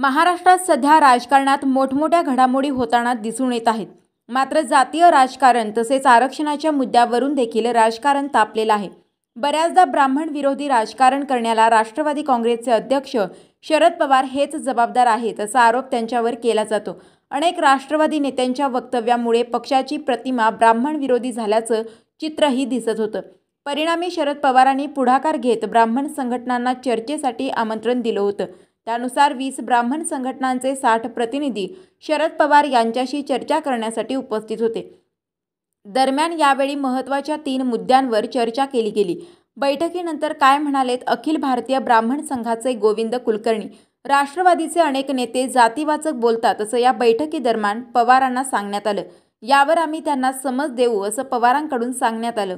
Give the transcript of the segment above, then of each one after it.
महाराष्ट्रात सध्या राजकारणात मोठमोठ्या घडामोडी होताना दिसून येत आहेत मात्र जातीय राजकारण तसेच आरक्षणाच्या मुद्द्यावरून देखील राजकारण तापलेलं आहे बऱ्याचदा ब्राह्मण विरोधी राजकारण करण्याला राष्ट्रवादी काँग्रेसचे अध्यक्ष शरद पवार हेच जबाबदार आहेत असा आरोप त्यांच्यावर केला जातो अनेक राष्ट्रवादी नेत्यांच्या वक्तव्यामुळे पक्षाची प्रतिमा ब्राह्मण विरोधी झाल्याचं चित्रही दिसत होतं परिणामी शरद पवारांनी पुढाकार घेत ब्राह्मण संघटनांना चर्चेसाठी आमंत्रण दिलं होतं त्यानुसार वीस ब्राह्मण संघटनांचे साठ प्रतिनिधी शरद पवार यांच्याशी चर्चा करण्यासाठी उपस्थित होते दरम्यान यावेळी महत्वाच्या तीन मुद्द्यांवर चर्चा केली गेली बैठकीनंतर काय म्हणालेत अखिल भारतीय ब्राह्मण संघाचे गोविंद कुलकर्णी राष्ट्रवादीचे अनेक नेते जातीवाचक बोलतात असं या बैठकीदरम्यान पवारांना सांगण्यात आलं यावर आम्ही त्यांना समज देऊ असं पवारांकडून सांगण्यात आलं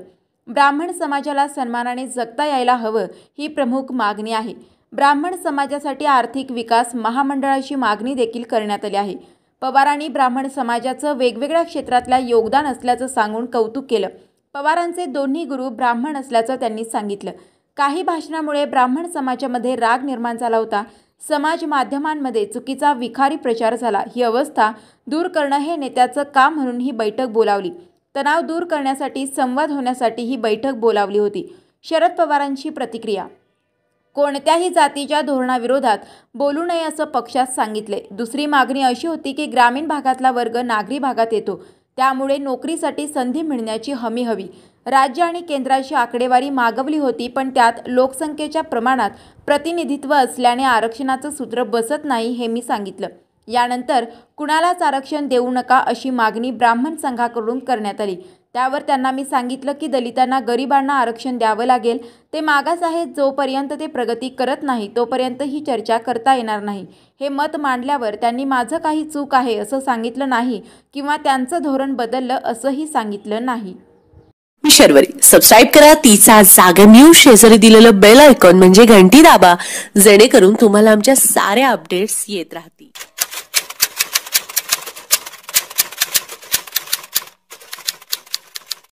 ब्राह्मण समाजाला सन्मानाने जगता यायला हवं ही प्रमुख मागणी आहे ब्राह्मण समाजासाठी आर्थिक विकास महामंडळाची मागणी देखील करण्यात आली आहे पवारांनी ब्राह्मण समाजाचं वेगवेगळ्या क्षेत्रातल्या योगदान असल्याचं सांगून कौतुक केलं पवारांचे दोन्ही गुरु ब्राह्मण असल्याचं त्यांनी सांगितलं काही भाषणामुळे ब्राह्मण समाजामध्ये राग निर्माण झाला होता समाज माध्यमांमध्ये चुकीचा विखारी प्रचार झाला ही अवस्था दूर करणं हे नेत्याचं काम म्हणून ही बैठक बोलावली तणाव दूर करण्यासाठी संवाद होण्यासाठी ही बैठक बोलावली होती शरद पवारांची प्रतिक्रिया कोणत्याही जातीच्या धोरणाविरोधात बोलू नये असं पक्षात सांगितले दुसरी मागणी अशी होती की ग्रामीण भागातला वर्ग नागरी भागात येतो त्यामुळे नोकरीसाठी संधी मिळण्याची हमी हवी राज्य आणि केंद्राची आकडेवारी मागवली होती पण त्यात लोकसंख्येच्या प्रमाणात प्रतिनिधित्व असल्याने आरक्षणाचं सूत्र बसत नाही हे मी सांगितलं यानंतर कुणालाच आरक्षण देऊ नका अशी मागणी ब्राह्मण संघाकडून करण्यात आली त्यावर त्यांना मी सांगितलं की दलितांना गरिबांना आरक्षण द्यावं लागेल ते मागास आहेत जोपर्यंत ते प्रगती करत नाही तोपर्यंत ही चर्चा करता येणार नाही हे मत मांडल्यावर त्यांनी माझं काही चूक आहे असं सांगितलं नाही किंवा त्यांचं धोरण बदललं असंही सांगितलं नाही मी शर्वरी सबस्क्राईब करा तिचा जागा न्यूज शेजारी दिलेलं बेल ऐकॉन म्हणजे घंटी दाबा जेणेकरून तुम्हाला आमच्या साऱ्या अपडेट्स येत राहतात